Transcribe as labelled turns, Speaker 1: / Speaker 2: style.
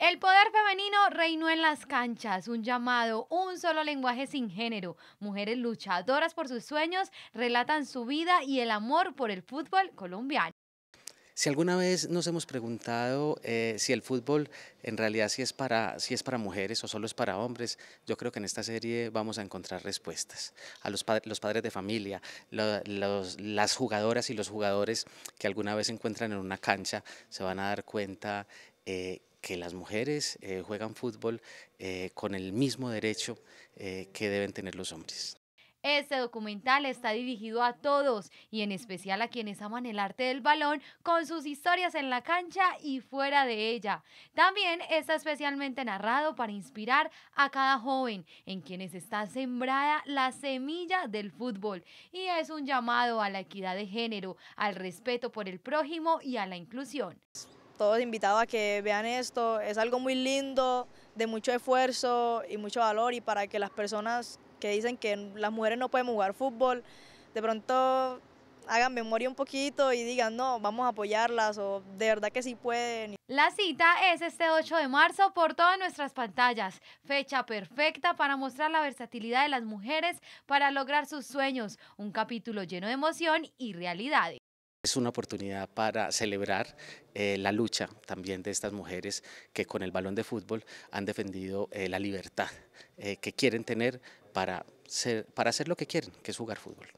Speaker 1: El poder femenino reinó en las canchas, un llamado, un solo lenguaje sin género. Mujeres luchadoras por sus sueños relatan su vida y el amor por el fútbol colombiano.
Speaker 2: Si alguna vez nos hemos preguntado eh, si el fútbol en realidad si es, para, si es para mujeres o solo es para hombres, yo creo que en esta serie vamos a encontrar respuestas. A los, padres de familia, las jugadoras y los jugadores que alguna vez se encuentran en una cancha se van a dar cuenta eh, que las mujeres eh, juegan fútbol eh, con el mismo derecho eh, que deben tener los hombres.
Speaker 1: Este documental está dirigido a todos y en especial a quienes aman el arte del balón con sus historias en la cancha y fuera de ella. También está especialmente narrado para inspirar a cada joven en quienes está sembrada la semilla del fútbol y es un llamado a la equidad de género, al respeto por el prójimo y a la inclusión
Speaker 3: todos invitados a que vean esto. Es algo muy lindo, de mucho esfuerzo y mucho valor y para que las personas que dicen que las mujeres no pueden jugar fútbol, de pronto hagan memoria un poquito y digan, no, vamos a apoyarlas o de verdad que sí pueden. La cita es este 8 de marzo por todas nuestras pantallas, fecha perfecta para mostrar la
Speaker 1: versatilidad de las mujeres para lograr sus sueños, un capítulo lleno de emoción y realidades.
Speaker 2: Es una oportunidad para celebrar eh, la lucha también de estas mujeres que con el balón de fútbol han defendido eh, la libertad eh, que quieren tener para, para hacer lo que quieren, que es jugar fútbol.